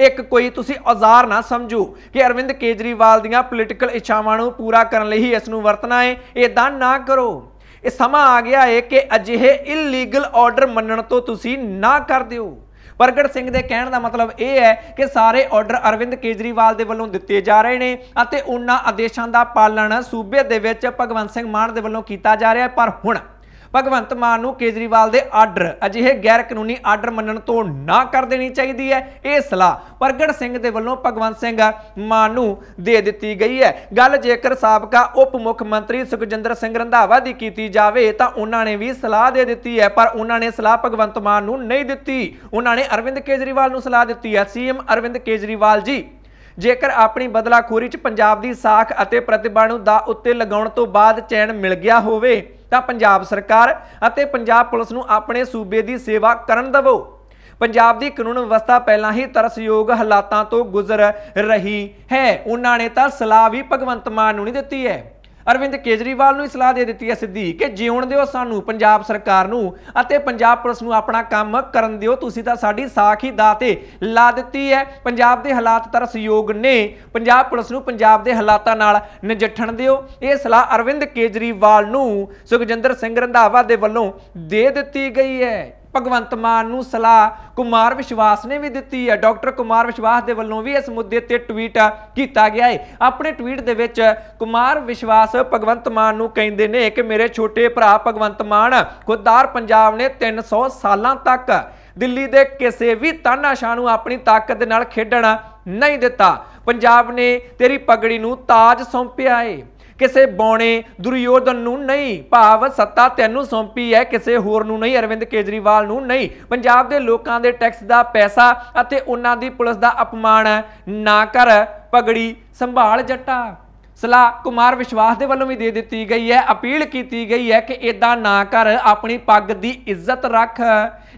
[SPEAKER 1] ਇੱਕ ਕੋਈ ਤੁਸੀਂ ਔਜ਼ਾਰ ਨਾ ਸਮਝੋ ਕਿ ਅਰਵਿੰਦ ਕੇਜਰੀਵਾਲ ਦੀਆਂ ਪੋਲੀਟੀਕਲ ਇੱਛਾਵਾਂ ਨੂੰ ਪੂਰਾ ਕਰਨ ਲਈ ਹੀ ਇਸ ਨੂੰ ਵਰਤਣਾ ਹੈ ਇਦਾਂ ਨਾ ਕਰੋ ਇਹ ਸਮਾਂ ਆ ਗਿਆ ਹੈ ਕਿ ਅਜਿਹੇ ਇਲੀਗਲ ਆਰਡਰ ਮੰਨਣ ਤੋਂ ਤੁਸੀਂ ਨਾ ਕਰ ਦਿਓ ਪ੍ਰਗਟ ਸਿੰਘ ਦੇ ਕਹਿਣ ਦਾ ਮਤਲਬ ਇਹ ਹੈ ਕਿ ਸਾਰੇ ਆਰਡਰ ਅਰਵਿੰਦ ਕੇਜਰੀਵਾਲ ਦੇ ਵੱਲੋਂ ਦਿੱਤੇ ਜਾ ਰਹੇ ਨੇ ਅਤੇ ਉਹਨਾਂ ਆਦੇਸ਼ਾਂ ਦਾ ਪਾਲਣ ਸੂਬੇ ਦੇ ਵਿੱਚ ਭਗਵੰਤ ਸਿੰਘ ਮਾਨ ਦੇ ਵੱਲੋਂ ਕੀਤਾ ਜਾ ਰਿਹਾ ਪਰ ਹੁਣ ਭਗਵੰਤ ਮਾਨ ਨੂੰ ਕੇਜਰੀਵਾਲ ਦੇ ਆਰਡਰ ਅਜਿਹੇ ਗੈਰ ਕਾਨੂੰਨੀ ਆਰਡਰ ਮੰਨਣ ਤੋਂ ਨਾ ਕਰ ਦੇਣੀ ਚਾਹੀਦੀ ਹੈ ਇਹ ਸਲਾਹ ਪ੍ਰਗਟ ਸਿੰਘ ਦੇ ਵੱਲੋਂ ਭਗਵੰਤ ਸਿੰਘ ਮਾਨ ਨੂੰ ਦੇ ਦਿੱਤੀ ਗਈ ਹੈ ਗੱਲ ਜੇਕਰ ਸਾਬਕਾ ਉਪ ਮੁੱਖ ਮੰਤਰੀ ਸੁਖਜਿੰਦਰ ਸਿੰਘ ਰੰਧਾਵਾ ਦੀ ਕੀਤੀ ਜਾਵੇ ਤਾਂ ਉਹਨਾਂ ਨੇ ਵੀ ਸਲਾਹ ਦੇ ਦਿੱਤੀ ਹੈ ਪਰ ਉਹਨਾਂ ਨੇ ਸਲਾਹ ਭਗਵੰਤ ਮਾਨ ਨੂੰ ਨਹੀਂ ਦਿੱਤੀ ਉਹਨਾਂ ਨੇ ਅਰਵਿੰਦ ਕੇਜਰੀਵਾਲ ਨੂੰ ਸਲਾਹ ਦਿੱਤੀ ਹੈ ਸੀਐਮ ਅਰਵਿੰਦ ਕੇਜਰੀਵਾਲ ਜੀ ਜੇਕਰ ਆਪਣੀ ਬਦਲਾਖੋਰੀ 'ਚ ਪੰਜਾਬ ਦੀ ਸਾਖ ਅਤੇ ਪ੍ਰਤਿਭਾ ਨੂੰ ਦਾ ਉੱਤੇ ਲਗਾਉਣ ਤੋਂ ਬਾਅਦ ਚੈਨ ਮਿਲ ਗਿਆ ਹੋਵੇ ਤਾਂ ਪੰਜਾਬ ਸਰਕਾਰ ਅਤੇ ਪੰਜਾਬ ਪੁਲਿਸ ਨੂੰ ਆਪਣੇ ਸੂਬੇ ਦੀ ਸੇਵਾ ਕਰਨ ਦਵੋ ਪੰਜਾਬ ਦੀ ਕਾਨੂੰਨ ਵਿਵਸਥਾ ਪਹਿਲਾਂ ਹੀ ਤਰਸਯੋਗ ਹਾਲਾਤਾਂ ਤੋਂ ਗੁਜ਼ਰ ਰਹੀ ਹੈ ਉਹਨਾਂ ਨੇ ਤਾਂ ਸਲਾਹ ਵੀ ਭਗਵੰਤ ਮਾਨ ਨੂੰ ਨਹੀਂ ਦਿੱਤੀ ਹੈ ਅਰਵਿੰਦ ਕੇਜਰੀਵਾਲ ਨੂੰ ਸਲਾਹ ਦੇ ਦਿੱਤੀ ਹੈ ਸਿੱਧੀ ਕਿ ਜਿਉਣ ਦਿਓ ਸਾਨੂੰ ਪੰਜਾਬ ਸਰਕਾਰ ਨੂੰ ਅਤੇ ਪੰਜਾਬ ਪੁਲਿਸ ਨੂੰ ਆਪਣਾ ਕੰਮ ਕਰਨ ਦਿਓ ਤੁਸੀਂ ਤਾਂ ਸਾਡੀ ਸਾਖ ਹੀ ਦਾਤੇ ਲਾ ਦਿੱਤੀ ਹੈ ਪੰਜਾਬ ਦੇ ਹਾਲਾਤ ਤਰਸ ਯੋਗ ਨੇ ਪੰਜਾਬ ਪੁਲਿਸ ਨੂੰ ਪੰਜਾਬ ਦੇ ਹਾਲਾਤਾਂ ਨਾਲ ਨਜਿੱਠਣ ਦਿਓ ਇਹ ਸਲਾਹ ਅਰਵਿੰਦ ਕੇਜਰੀਵਾਲ ਨੂੰ ਸੁਖਜਿੰਦਰ ਸਿੰਘ ਰੰਧਾਵਾ ਦੇ ਵੱਲੋਂ ਦੇ ਦਿੱਤੀ ਗਈ ਹੈ ਭਗਵੰਤ ਮਾਨ ਨੂੰ ਸਲਾਹ ਕੁਮਾਰ ਵਿਸ਼ਵਾਸ ਨੇ ਵੀ ਦਿੱਤੀ ਹੈ ਡਾਕਟਰ ਕੁਮਾਰ ਵਿਸ਼ਵਾਸ ਦੇ ਵੱਲੋਂ ਵੀ ਇਸ ਮੁੱਦੇ ਤੇ ਟਵੀਟ ਕੀਤਾ ਗਿਆ ਹੈ ਆਪਣੇ ਟਵੀਟ ਦੇ ਵਿੱਚ ਕੁਮਾਰ ਵਿਸ਼ਵਾਸ ਭਗਵੰਤ ਮਾਨ ਨੂੰ ਕਹਿੰਦੇ ਨੇ ਕਿ ਮੇਰੇ ਛੋਟੇ ਭਰਾ ਭਗਵੰਤ ਮਾਨ ਖੁਦਦਾਰ ਪੰਜਾਬ ਨੇ 300 ਸਾਲਾਂ ਤੱਕ ਦਿੱਲੀ ਦੇ ਕਿਸੇ ਵੀ ਤਾਨਾਸ਼ਾਹ ਨੂੰ ਆਪਣੀ ਤਾਕਤ ਦੇ ਨਾਲ ਖੇਡਣਾ ਨਹੀਂ ਦਿੱਤਾ ਪੰਜਾਬ ਨੇ ਤੇਰੀ ਪਗੜੀ ਨੂੰ ਤਾਜ ਸੌਂਪਿਆ ਏ ਕਿਸੇ ਬੌਣੇ ਦੁਰਯੋਧਨ ਨੂੰ ਨਹੀਂ ਭਾਵ ਸੱਤਾ ਤੈਨੂੰ ਸੌਂਪੀ ਹੈ ਕਿਸੇ ਹੋਰ ਨੂੰ ਨਹੀਂ ਅਰਵਿੰਦ ਕੇਜਰੀਵਾਲ ਨੂੰ ਨਹੀਂ ਪੰਜਾਬ ਦੇ ਲੋਕਾਂ ਦੇ ਟੈਕਸ ਦਾ ਪੈਸਾ ਅਤੇ ਉਹਨਾਂ ਦੀ ਪੁਲਿਸ ਦਾ ਅਪਮਾਨ ਨਾ ਕਰ ਪਗੜੀ ਸੰਭਾਲ ਜੱਟਾ ਸਲਾ ਕੁਮਾਰ ਵਿਸ਼ਵਾਸ ਦੇ ਵੱਲੋਂ ਵੀ ਦੇ ਦਿੱਤੀ ਗਈ ਹੈ ਅਪੀਲ ਕੀਤੀ ਗਈ ਹੈ ਕਿ ਇਦਾਂ ਨਾ ਕਰ ਆਪਣੀ ਪੱਗ ਦੀ ਇੱਜ਼ਤ ਰੱਖ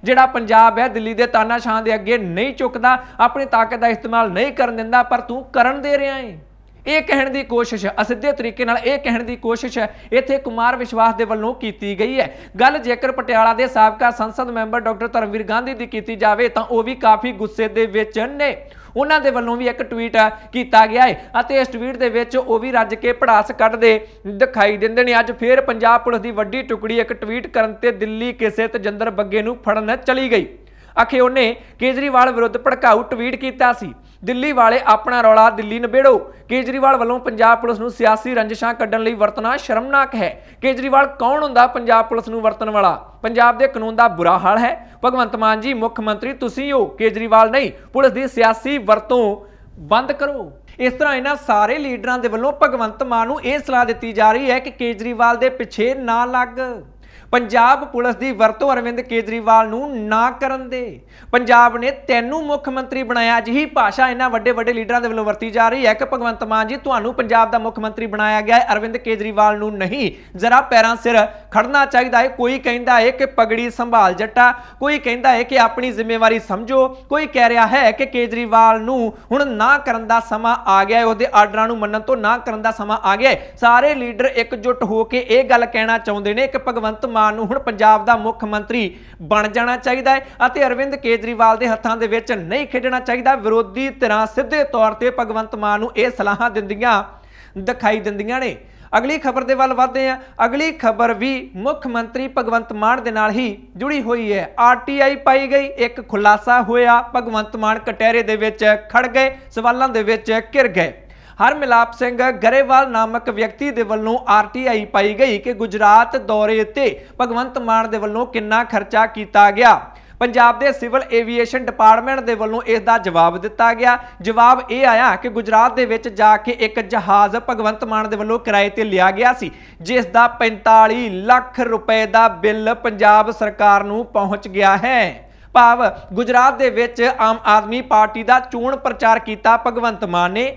[SPEAKER 1] ਜਿਹੜਾ ਪੰਜਾਬ ਹੈ ਦਿੱਲੀ ਦੇ ਤਾਨਾਸ਼ਾਹਾਂ ਦੇ ਅੱਗੇ ਨਹੀਂ ਝੁਕਦਾ ਆਪਣੀ ਤਾਕਤ ਦਾ ਇਸਤੇਮਾਲ ਨਹੀਂ ਕਰਨ ਦਿੰਦਾ ਪਰ ਤੂੰ ਕਰਨ ਦੇ ਰਿਹਾ ਹੈ ਇਹ ਕਹਿਣ ਦੀ ਕੋਸ਼ਿਸ਼ ਅਸਿੱਧੇ ਤਰੀਕੇ ਨਾਲ ਇਹ ਕਹਿਣ ਦੀ ਕੋਸ਼ਿਸ਼ ਹੈ ਇੱਥੇ ਕੁਮਾਰ ਵਿਸ਼ਵਾਸ ਦੇ ਵੱਲੋਂ ਕੀਤੀ ਗਈ ਹੈ ਗੱਲ ਜੇਕਰ ਪਟਿਆਲਾ ਦੇ ਸਾਬਕਾ ਸੰਸਦ ਮੈਂਬਰ ਡਾਕਟਰ ਧਰਮਵੀਰ ਗਾਂਧੀ ਦੀ ਕੀਤੀ ਜਾਵੇ ਤਾਂ ਉਹ ਵੀ ਕਾਫੀ ਗੁੱਸੇ ਦੇ ਵਿੱਚ ਨੇ ਉਹਨਾਂ ਦੇ ਵੱਲੋਂ ਵੀ ਇੱਕ ਟਵੀਟ ਕੀਤਾ ਗਿਆ ਹੈ ਅਤੇ ਇਸ ਟਵੀਟ ਦੇ ਵਿੱਚ ਉਹ ਵੀ ਰੱਜ ਕੇ ਪੜਾਸ ਕੱਢਦੇ ਦਿਖਾਈ ਦਿੰਦੇ ਨੇ ਅੱਜ ਫੇਰ ਪੰਜਾਬ ਪੁਲਿਸ ਦੀ ਵੱਡੀ ਟੁਕੜੀ ਇੱਕ ਟਵੀਟ ਕਰਨ ਤੇ ਦਿੱਲੀ ਕਿਸੇ ਤਜਿੰਦਰ ਬੱਗੇ ਨੂੰ ਫੜਨ ਚਲੀ ਗਈ ਅਖੇ ਉਹਨੇ ਕੇਜਰੀਵਾਲ ਵਿਰੁੱਧ ਭੜਕਾਊ ਟਵੀਟ ਕੀਤਾ ਸੀ ਦਿੱਲੀ ਵਾਲੇ ਆਪਣਾ ਰੌਲਾ ਦਿੱਲੀ ਨਿਬੇੜੋ ਕੇਜਰੀਵਾਲ ਵੱਲੋਂ ਪੰਜਾਬ ਪੁਲਿਸ ਨੂੰ ਸਿਆਸੀ ਰੰਜਿਸ਼ਾਂ ਕੱਢਣ ਲਈ ਵਰਤਣਾ ਸ਼ਰਮਨਾਕ ਹੈ ਕੇਜਰੀਵਾਲ ਕੌਣ ਹੁੰਦਾ ਪੰਜਾਬ ਪੁਲਿਸ ਨੂੰ ਵਰਤਣ ਵਾਲਾ ਪੰਜਾਬ ਦੇ ਕਾਨੂੰਨ ਦਾ ਬੁਰਾ ਹਾਲ ਹੈ ਭਗਵੰਤ ਮਾਨ ਜੀ ਮੁੱਖ ਮੰਤਰੀ ਤੁਸੀਂ ਹੋ ਕੇਜਰੀਵਾਲ ਨਹੀਂ ਪੁਲਿਸ ਦੀ ਸਿਆਸੀ ਵਰਤੋਂ ਬੰਦ ਕਰੋ ਇਸ ਤਰ੍ਹਾਂ ਇਹਨਾਂ ਸਾਰੇ ਲੀਡਰਾਂ ਦੇ ਵੱਲੋਂ ਭਗਵੰਤ ਮਾਨ ਨੂੰ ਇਹ ਸਲਾਹ ਦਿੱਤੀ ਜਾ ਰਹੀ ਹੈ ਕਿ ਕੇਜਰੀਵਾਲ ਦੇ ਪਿੱਛੇ ਨਾ ਲੱਗ ਪੰਜਾਬ ਪੁਲਿਸ ਦੀ ਵਰਤੋਂ ਅਰਵਿੰਦ ਕੇਜਰੀਵਾਲ ਨੂੰ ਨਾ ਕਰਨ ਦੇ ਪੰਜਾਬ ਨੇ ਤੈਨੂੰ ਮੁੱਖ ਮੰਤਰੀ ਬਣਾਇਆ ਜਿਹੀ ਭਾਸ਼ਾ ਇਹਨਾਂ ਵੱਡੇ ਵੱਡੇ ਲੀਡਰਾਂ ਦੇ ਵੱਲੋਂ ਵਰਤੀ ਜਾ ਰਹੀ ਹੈ ਕਿ ਭਗਵੰਤ ਮਾਨ ਜੀ ਤੁਹਾਨੂੰ ਪੰਜਾਬ ਦਾ ਮੁੱਖ ਮੰਤਰੀ ਬਣਾਇਆ ਗਿਆ ਹੈ ਅਰਵਿੰਦ ਕੇਜਰੀਵਾਲ ਨੂੰ ਨਹੀਂ ਜ਼ਰਾ ਪੈਰਾਂ ਸਿਰ ਖੜਨਾ ਚਾਹੀਦਾ ਹੈ ਕੋਈ ਕਹਿੰਦਾ ਹੈ ਕਿ ਪਗੜੀ ਸੰਭਾਲ ਜੱਟਾ ਕੋਈ ਕਹਿੰਦਾ ਹੈ ਕਿ ਆਪਣੀ ਜ਼ਿੰਮੇਵਾਰੀ ਸਮਝੋ ਕੋਈ ਕਹਿ ਰਿਹਾ ਹੈ ਕਿ ਕੇਜਰੀਵਾਲ ਨੂੰ ਹੁਣ ਨਾ ਕਰਨ ਦਾ ਸਮਾਂ ਆ ਗਿਆ ਹੈ ਉਹਦੇ ਆਰਡਰਾਂ ਨੂੰ ਮੰਨਣ ਤੋਂ ਨਾ ਕਰਨ ਦਾ ਸਮਾਂ ਆ ਗਿਆ ਹੈ ਸਾਰੇ ਲੀਡਰ ਇੱਕਜੁੱਟ ਹੋ ਕੇ ਇਹ ਗੱਲ ਕਹਿਣਾ ਚਾਹੁੰਦੇ ਨੇ ਕਿ ਭਗਵੰਤ ਮਾਨ ਮਾਨ ਨੂੰ ਹੁਣ ਪੰਜਾਬ ਦਾ ਮੁੱਖ ਮੰਤਰੀ ਬਣ ਜਾਣਾ ਚਾਹੀਦਾ ਹੈ ਅਤੇ ਅਰਵਿੰਦ ਕੇਜਰੀਵਾਲ ਦੇ ਹੱਥਾਂ ਦੇ ਵਿੱਚ ਨਹੀਂ ਖੇਡਣਾ ਚਾਹੀਦਾ ਵਿਰੋਧੀ ਧਿਰਾਂ ਸਿੱਧੇ ਤੌਰ ਤੇ ਭਗਵੰਤ ਮਾਨ ਨੂੰ ਇਹ ਸਲਾਹਾਂ ਦਿੰਦੀਆਂ ਦਿਖਾਈ ਦਿੰਦੀਆਂ ਨੇ ਅਗਲੀ ਖਬਰ ਦੇ ਵੱਲ ਵਧਦੇ ਹਾਂ ਅਗਲੀ ਖਬਰ ਵੀ ਮੁੱਖ ਮੰਤਰੀ ਭਗਵੰਤ ਮਾਨ ਦੇ ਨਾਲ ਹੀ ਜੁੜੀ ਹੋਈ ਹੈ ਆਰਟੀਆਈ ਪਾਈ ਗਈ ਇੱਕ ਖੁਲਾਸਾ ਹੋਇਆ ਭਗਵੰਤ ਮਾਨ ਕਟਹਿਰੇ ਦੇ ਵਿੱਚ ਖੜ ਗਏ ਸਵਾਲਾਂ ਦੇ ਵਿੱਚ ਘਿਰ ਗਏ ਹਰਮਿਲਾਪ ਸਿੰਘ ਗਰੇਵਾਲ ਨਾਮਕ ਵਿਅਕਤੀ ਦੇ ਵੱਲੋਂ ਆਰਟੀਆਈ ਪਾਈ ਗਈ ਕਿ ਗੁਜਰਾਤ ਦੌਰੇ ਤੇ ਭਗਵੰਤ ਮਾਨ ਦੇ ਵੱਲੋਂ ਕਿੰਨਾ ਖਰਚਾ ਕੀਤਾ ਗਿਆ ਪੰਜਾਬ ਦੇ ਸਿਵਲ ਐਵੀਏਸ਼ਨ ਡਿਪਾਰਟਮੈਂਟ ਦੇ ਵੱਲੋਂ ਇਸ ਦਾ ਜਵਾਬ ਦਿੱਤਾ ਗਿਆ ਜਵਾਬ ਇਹ ਆਇਆ ਕਿ ਗੁਜਰਾਤ ਦੇ ਵਿੱਚ ਜਾ ਕੇ ਇੱਕ ਜਹਾਜ਼ ਭਗਵੰਤ ਮਾਨ ਦੇ ਵੱਲੋਂ ਕਿਰਾਏ ਤੇ ਲਿਆ ਗਿਆ ਸੀ ਜਿਸ ਦਾ 45 ਲੱਖ ਰੁਪਏ ਦਾ ਬਿੱਲ ਪੰਜਾਬ ਸਰਕਾਰ ਨੂੰ ਪਹੁੰਚ ਗਿਆ ਹੈ ਭਾਵ ਗੁਜਰਾਤ ਦੇ ਵਿੱਚ ਆਮ ਆਦਮੀ ਪਾਰਟੀ ਦਾ ਚੋਣ ਪ੍ਰਚਾਰ ਕੀਤਾ ਭਗਵੰਤ ਮਾਨ ਨੇ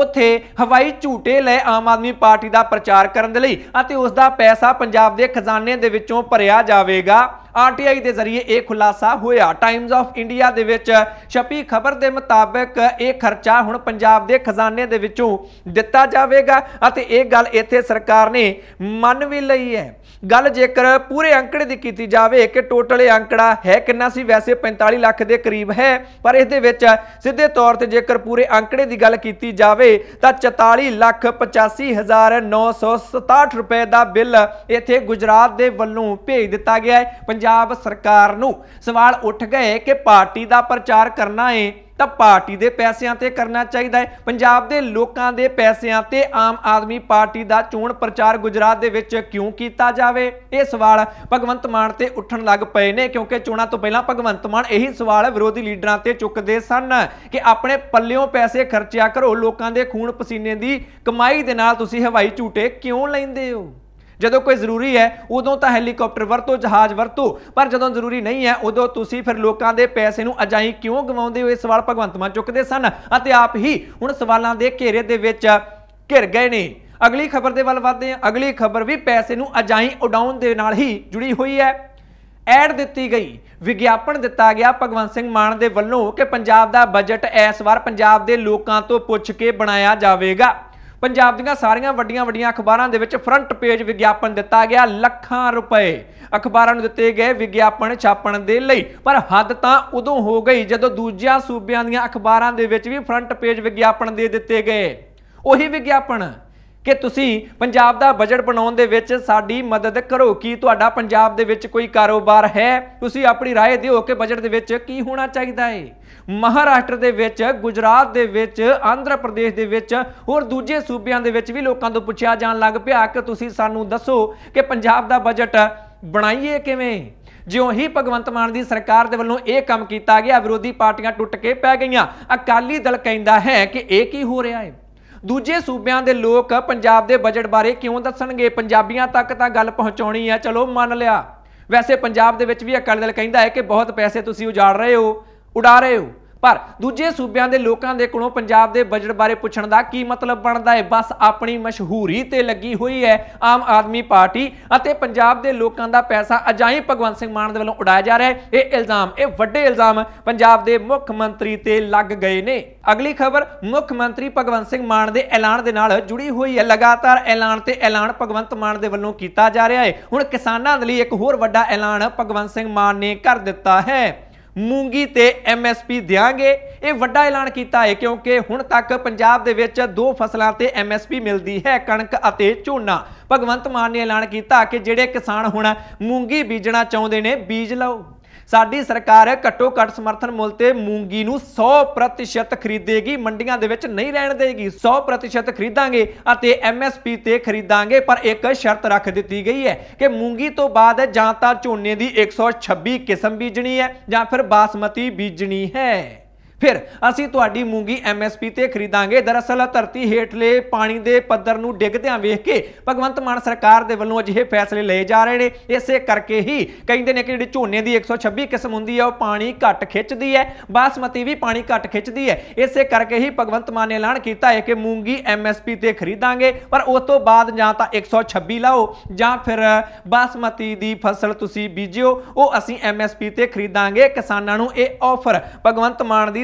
[SPEAKER 1] ਉੱਥੇ ਹਵਾਈ ਝੂਟੇ ਲੈ ਆਮ ਆਦਮੀ ਪਾਰਟੀ ਦਾ ਪ੍ਰਚਾਰ ਕਰਨ ਦੇ ਲਈ ਅਤੇ ਉਸ ਦਾ ਪੈਸਾ ਪੰਜਾਬ ਦੇ ਖਜ਼ਾਨੇ ਦੇ ਵਿੱਚੋਂ ਭਰਿਆ ਜਾਵੇਗਾ ਆਰਟੀਆਈ ਦੇ ਜ਼ਰੀਏ ਇਹ ਖੁਲਾਸਾ ਹੋਇਆ ਟਾਈਮਜ਼ ਆਫ ਇੰਡੀਆ ਦੇ ਵਿੱਚ ਛਪੀ ਖਬਰ ਦੇ ਮੁਤਾਬਕ ਇਹ ਖਰਚਾ ਹੁਣ ਪੰਜਾਬ ਦੇ ਖਜ਼ਾਨੇ ਦੇ ਵਿੱਚੋਂ ਦਿੱਤਾ ਜਾਵੇਗਾ ਅਤੇ ਇਹ ਗੱਲ ਇੱਥੇ ਸਰਕਾਰ ਨੇ ਮੰਨ ਵੀ ਲਈ ਹੈ ਗੱਲ ਜੇਕਰ ਪੂਰੇ ਅੰਕੜੇ ਦੀ ਕੀਤੀ ਜਾਵੇ ਕਿ ਟੋਟਲ ਇਹ ਅੰਕੜਾ ਹੈ ਕਿੰਨਾ ਸੀ ਵੈਸੇ 45 ਲੱਖ ਦੇ ਕਰੀਬ ਹੈ ਪਰ ਇਸ ਦੇ ਵਿੱਚ ਸਿੱਧੇ ਤੌਰ ਤੇ ਜੇਕਰ ਪੂਰੇ ਅੰਕੜੇ ਦੀ ਗੱਲ ਕੀਤੀ ਜਾਵੇ ਤਾਂ 44 ਲੱਖ 85967 ਰੁਪਏ ਦਾ ਬਿੱਲ ਇੱਥੇ ਗੁਜਰਾਤ ਦੇ ਵੱਲੋਂ ਭੇਜ ਦਿੱਤਾ ਗਿਆ ਹੈ ਪੰਜਾਬ ਸਰਕਾਰ ਨੂੰ ਸਵਾਲ ਉੱਠ ਗਏ ਕਿ ਪਾਰਟੀ ਦਾ ਪ੍ਰਚਾਰ ਕਰਨਾ ਹੈ ਤਾਂ ਪਾਰਟੀ ਦੇ ਪੈਸਿਆਂ ਤੇ ਕਰਨਾ ਚਾਹੀਦਾ ਹੈ ਪੰਜਾਬ ਦੇ ਲੋਕਾਂ ਦੇ ਪੈਸਿਆਂ ਤੇ ਆਮ ਆਦਮੀ ਪਾਰਟੀ ਦਾ ਚੋਣ ਪ੍ਰਚਾਰ ਗੁਜਰਾਤ ਦੇ ਵਿੱਚ ਕਿਉਂ ਕੀਤਾ ਜਾਵੇ ਇਹ ਸਵਾਲ ਭਗਵੰਤ ਮਾਨ ਤੇ ਉੱਠਣ ਲੱਗ ਪਏ ਨੇ ਕਿਉਂਕਿ ਚੋਣਾਂ ਤੋਂ ਪਹਿਲਾਂ ਭਗਵੰਤ ਮਾਨ ਇਹੀ ਸਵਾਲ ਵਿਰੋਧੀ ਲੀਡਰਾਂ ਤੇ ਚੁੱਕਦੇ ਸਨ ਕਿ ਆਪਣੇ ਪੱਲਿਓਂ ਪੈਸੇ ਖਰਚਿਆ ਕਰੋ ਲੋਕਾਂ ਦੇ ਖੂਨ ਪਸੀਨੇ ਦੀ ਕਮਾਈ ਦੇ ਨਾਲ ਤੁਸੀਂ ਹਵਾਈ ਝੂਟੇ ਕਿਉਂ ਲੈਂਦੇ ਹੋ ਜਦੋਂ ਕੋਈ ਜ਼ਰੂਰੀ ਹੈ ਉਦੋਂ ਤਾਂ ਹੈਲੀਕਾਪਟਰ ਵਰਤੋ ਜਹਾਜ਼ ਵਰਤੋ ਪਰ ਜਦੋਂ ਜ਼ਰੂਰੀ ਨਹੀਂ ਹੈ ਉਦੋਂ ਤੁਸੀਂ ਫਿਰ ਲੋਕਾਂ ਦੇ ਪੈਸੇ ਨੂੰ ਅਜਾਈ ਕਿਉਂ ਗਵਾਉਂਦੇ ਹੋ ਇਹ ਸਵਾਲ ਭਗਵੰਤ ਮਾਨ ਚੁੱਕਦੇ ਸਨ ਅਤੇ ਆਪ ਹੀ ਹੁਣ ਸਵਾਲਾਂ ਦੇ ਘੇਰੇ ਦੇ ਵਿੱਚ ਘਿਰ ਗਏ ਨੇ ਅਗਲੀ ਖਬਰ ਦੇ ਵੱਲ ਵਧਦੇ ਹਾਂ ਅਗਲੀ ਖਬਰ ਵੀ ਪੈਸੇ ਨੂੰ ਅਜਾਈ ਉਡਾਉਣ ਦੇ ਨਾਲ ਹੀ ਜੁੜੀ ਹੋਈ ਹੈ ਐਡ ਦਿੱਤੀ ਗਈ ਵਿਗਿਆਪਨ ਦਿੱਤਾ ਗਿਆ ਭਗਵੰਤ ਸਿੰਘ ਮਾਨ ਦੇ ਵੱਲੋਂ ਕਿ ਪੰਜਾਬ ਦਾ ਬਜਟ ਇਸ ਵਾਰ ਪੰਜਾਬ ਦੇ ਲੋਕਾਂ ਤੋਂ ਪੁੱਛ ਕੇ ਬਣਾਇਆ ਜਾਵੇਗਾ ਪੰਜਾਬ ਦੀਆਂ ਸਾਰੀਆਂ ਵੱਡੀਆਂ-ਵੱਡੀਆਂ ਅਖਬਾਰਾਂ ਦੇ ਵਿੱਚ ਫਰੰਟ ਪੇਜ ਵਿਗਿਆਪਨ ਦਿੱਤਾ ਗਿਆ ਲੱਖਾਂ ਰੁਪਏ ਅਖਬਾਰਾਂ ਨੂੰ ਦਿੱਤੇ ਗਏ ਵਿਗਿਆਪਨ ਛਾਪਣ ਦੇ ਲਈ ਪਰ ਹੱਦ ਤਾਂ ਉਦੋਂ ਹੋ ਗਈ ਜਦੋਂ ਦੂਜਿਆਂ ਸੂਬਿਆਂ ਦੀਆਂ ਅਖਬਾਰਾਂ ਦੇ ਵਿੱਚ ਵੀ ਫਰੰਟ ਪੇਜ ਵਿਗਿਆਪਨ ਦੇ ਦਿੱਤੇ ਗਏ ਉਹੀ ਵਿਗਿਆਪਨ ਕਿ ਤੁਸੀਂ ਪੰਜਾਬ ਦਾ ਬਜਟ ਬਣਾਉਣ ਦੇ ਵਿੱਚ ਸਾਡੀ ਮਦਦ ਕਰੋ ਕੀ ਤੁਹਾਡਾ ਪੰਜਾਬ ਦੇ ਵਿੱਚ ਕੋਈ ਕਾਰੋਬਾਰ ਹੈ ਤੁਸੀਂ ਆਪਣੀ رائے ਦਿਓ ਕਿ ਬਜਟ ਦੇ ਵਿੱਚ ਕੀ ਹੋਣਾ ਚਾਹੀਦਾ ਹੈ ਮਹਾਰਾਸ਼ਟਰ ਦੇ ਵਿੱਚ ਗੁਜਰਾਤ ਦੇ ਵਿੱਚ ਆਂਧਰਾ ਪ੍ਰਦੇਸ਼ ਦੇ ਵਿੱਚ ਹੋਰ ਦੂਜੇ ਸੂਬਿਆਂ ਦੇ ਵਿੱਚ ਵੀ ਲੋਕਾਂ ਤੋਂ ਪੁੱਛਿਆ ਜਾਣ ਲੱਗ ਪਿਆ ਕਿ ਤੁਸੀਂ ਸਾਨੂੰ ਦੱਸੋ ਕਿ ਪੰਜਾਬ ਦਾ ਬਜਟ ਬਣਾਈਏ ਕਿਵੇਂ ਜਿਉਂ ਹੀ ਭਗਵੰਤ ਮਾਨ ਦੀ ਸਰਕਾਰ ਦੇ ਵੱਲੋਂ ਇਹ ਕੰਮ ਕੀਤਾ ਗਿਆ ਵਿਰੋਧੀ ਪਾਰਟੀਆਂ ਟੁੱਟ ਕੇ ਪੈ ਗਈਆਂ ਅਕਾਲੀ ਦਲ ਕਹਿੰਦਾ ਹੈ ਕਿ ਇਹ ਕੀ ਹੋ ਰਿਹਾ ਹੈ ਦੂਜੇ ਸੂਬਿਆਂ ਦੇ ਲੋਕ ਪੰਜਾਬ ਦੇ ਬਜਟ ਬਾਰੇ ਕਿਉਂ ਦੱਸਣਗੇ ਪੰਜਾਬੀਆਂ ਤੱਕ ਤਾਂ ਗੱਲ ਪਹੁੰਚਾਉਣੀ ਆ ਚਲੋ ਮੰਨ ਲਿਆ ਵੈਸੇ ਪੰਜਾਬ ਦੇ ਵਿੱਚ ਵੀ ਅਕਾਲੀ ਦਲ ਕਹਿੰਦਾ ਹੈ ਕਿ ਬਹੁਤ ਪੈਸੇ ਤੁਸੀਂ ਉਜਾੜ ਰਹੇ ਹੋ ਉਡਾ ਰਹੇ ਹੋ ਪਰ ਦੂਜੇ ਸੂਬਿਆਂ ਦੇ ਲੋਕਾਂ ਦੇ ਕੋਲੋਂ ਪੰਜਾਬ ਦੇ ਬਜਟ ਬਾਰੇ ਪੁੱਛਣ ਦਾ ਕੀ ਮਤਲਬ ਬਣਦਾ ਹੈ ਬਸ ਆਪਣੀ ਮਸ਼ਹੂਰੀ ਤੇ ਲੱਗੀ ਹੋਈ ਹੈ ਆਮ ਆਦਮੀ ਪਾਰਟੀ ਅਤੇ ਪੰਜਾਬ ਦੇ ਲੋਕਾਂ ਦਾ ਪੈਸਾ ਅਜਾਈ ਭਗਵੰਤ ਸਿੰਘ ਮਾਨ ਦੇ ਵੱਲੋਂ ਉਡਾਇਆ ਜਾ ਰਿਹਾ ਹੈ ਇਹ ਇਲਜ਼ਾਮ ਇਹ ਵੱਡੇ ਇਲਜ਼ਾਮ ਪੰਜਾਬ ਦੇ ਮੁੱਖ ਮੰਤਰੀ ਤੇ ਲੱਗ ਗਏ ਨੇ ਅਗਲੀ ਖਬਰ ਮੁੱਖ ਮੰਤਰੀ ਭਗਵੰਤ ਸਿੰਘ ਮਾਨ ਦੇ ਐਲਾਨ ਦੇ ਨਾਲ ਜੁੜੀ ਹੋਈ ਹੈ ਲਗਾਤਾਰ ਐਲਾਨ ਤੇ ਐਲਾਨ ਭਗਵੰਤ ਮਾਨ ਦੇ ਵੱਲੋਂ ਕੀਤਾ ਜਾ ਰਿਹਾ ਹੈ ਹੁਣ ਕਿਸਾਨਾਂ ਦੇ ਲਈ ਇੱਕ ਹੋਰ ਵੱਡਾ ਐਲਾਨ ਭਗਵੰਤ ਸਿੰਘ ਮਾਨ ਨੇ ਕਰ ਦਿੱਤਾ ਹੈ ਮੂੰਗੀ ਤੇ ਐਮਐਸਪੀ ਦੇਾਂਗੇ ਇਹ ਵੱਡਾ ਐਲਾਨ ਕੀਤਾ ਹੈ ਕਿਉਂਕਿ ਹੁਣ ਤੱਕ ਪੰਜਾਬ ਦੇ ਵਿੱਚ ਦੋ ਫਸਲਾਂ ਤੇ ਐਮਐਸਪੀ ਮਿਲਦੀ ਹੈ ਕਣਕ ਅਤੇ ਝੋਨਾ ਭਗਵੰਤ ਮਾਨ ਨੇ ਐਲਾਨ ਕੀਤਾ ਕਿ ਜਿਹੜੇ ਕਿਸਾਨ ਹੁਣ ਮੂੰਗੀ ਬੀਜਣਾ ਚਾਹੁੰਦੇ ਨੇ ਬੀਜ ਲਓ ਸਾਡੀ ਸਰਕਾਰ ਘੱਟੋ ਘੱਟ ਸਮਰਥਨ ਮੁੱਲ ਤੇ ਮੂੰਗੀ ਨੂੰ 100% ਖਰੀਦੇਗੀ ਮੰਡੀਆਂ ਦੇ ਵਿੱਚ ਨਹੀਂ ਰਹਿਣ ਦੇਗੀ 100% ਖਰੀਦਾਂਗੇ ਅਤੇ ਐਮਐਸਪੀ ਤੇ ਖਰੀਦਾਂਗੇ ਪਰ ਇੱਕ ਸ਼ਰਤ ਰੱਖ ਦਿੱਤੀ ਗਈ ਹੈ ਕਿ ਮੂੰਗੀ ਤੋਂ ਬਾਅਦ ਜਾਂ ਤਾਂ ਝੋਨੇ ਦੀ 126 ਕਿਸਮ ਬੀਜਣੀ ਹੈ ਜਾਂ ਫਿਰ ਬਾਸਮਤੀ ਬੀਜਣੀ ਹੈ ਫਿਰ ਅਸੀਂ ਤੁਹਾਡੀ ਮੂੰਗੀ ਐਮਐਸਪੀ ਤੇ ਖਰੀਦਾਂਗੇ ਦਰਅਸਲ ਧਰਤੀ ਹੇਠਲੇ ਪਾਣੀ ਦੇ ਪੱਧਰ ਨੂੰ ਡਿੱਗਦਿਆਂ ਵੇਖ ਕੇ ਭਗਵੰਤ ਮਾਨ ਸਰਕਾਰ ਦੇ ਵੱਲੋਂ ਅਜਿਹੇ ਫੈਸਲੇ ਲਏ ਜਾ ਰਹੇ ਨੇ ਇਸੇ ਕਰਕੇ ਹੀ ਕਹਿੰਦੇ ਨੇ ਕਿ ਜਿਹੜੀ ਝੋਨੇ ਦੀ 126 ਕਿਸਮ ਹੁੰਦੀ ਹੈ ਉਹ ਪਾਣੀ ਘੱਟ ਖਿੱਚਦੀ ਹੈ ਬਾਸਮਤੀ ਵੀ ਪਾਣੀ ਘੱਟ ਖਿੱਚਦੀ ਹੈ ਇਸੇ ਕਰਕੇ ਹੀ ਭਗਵੰਤ ਮਾਨ ਨੇ ਐਲਾਨ ਕੀਤਾ ਹੈ ਕਿ ਮੂੰਗੀ ਐਮਐਸਪੀ ਤੇ ਖਰੀਦਾਂਗੇ ਪਰ ਉਸ ਤੋਂ ਬਾਅਦ ਜਾਂ ਤਾਂ 126 ਲਾਓ ਜਾਂ ਫਿਰ ਬਾਸਮਤੀ ਦੀ ਫਸਲ ਤੁਸੀਂ ਬੀਜਿਓ ਉਹ ਅਸੀਂ ਐਮਐਸਪੀ ਤੇ ਖਰੀਦਾਂਗੇ ਕਿਸਾਨਾਂ ਨੂੰ ਇਹ ਆਫਰ ਭਗਵੰਤ ਮਾਨ ਦੀ